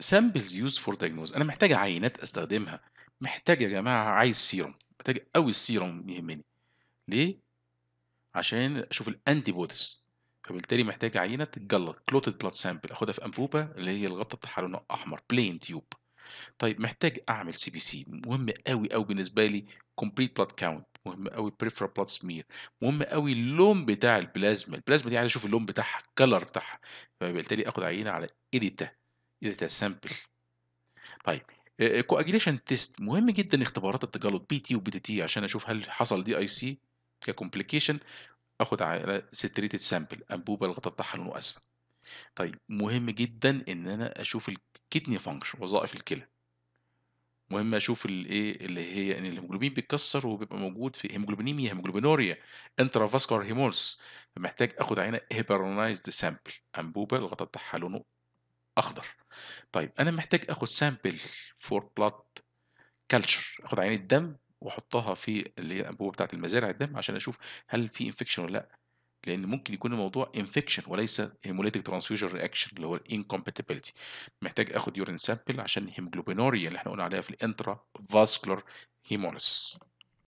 سامبلز يوز فور diagnose انا محتاج عينات استخدمها محتاج يا جماعه عايز سيروم محتاج قوي السيروم يهمني ليه عشان اشوف الانتي بوديز فبالتالي محتاج عينه تتجلط كلوتد بلاد سامبل اخدها في انبوبه اللي هي الغطاء بتاعها لونها احمر بلين تيوب طيب محتاج اعمل سي بي سي مهم قوي قوي بالنسبه لي كومبليت بلاد كاونت مهم قوي بريفرال بلاد سمير مهم قوي اللون بتاع البلازما البلازما دي عايز اشوف اللون بتاعها الكلر بتاعها فبالتالي اخد عينه على ايديتا تسامبل طيب كواجيليشن آه، تيست آه، مهم جدا اختبارات التجلط بي تي وبي تي عشان اشوف هل حصل دي اي سي ككومبليكيشن اخد على ستريتد سامبل انبوبه الغطاء بتاعها لونه اسفل طيب مهم جدا ان انا اشوف الكدني فانكشن وظائف الكلى مهم اشوف الايه اللي هي ان الهيموجلوبين بيتكسر وبيبقى موجود في هيموجلوبينيميا هيموجلوبينوريا انترافاسكولار هيمولس فمحتاج اخد عينه هيبرونايزد سامبل انبوبه الغطاء بتاعها لونه اخضر طيب انا محتاج اخد سامبل فور بلاد كلتشر اخد عينه دم واحطها في اللي هي الانبوبه بتاعه المزارع الدم عشان اشوف هل في انفكشن ولا لا لان ممكن يكون الموضوع انفكشن وليس هيموليتيك ترانسفيوجن رياكشن اللي هو الانكومباتيبلتي محتاج اخد يورين سامبل عشان الهيموجلوبينوريا اللي احنا قلنا عليها في الانترا فاسكولار هيموليس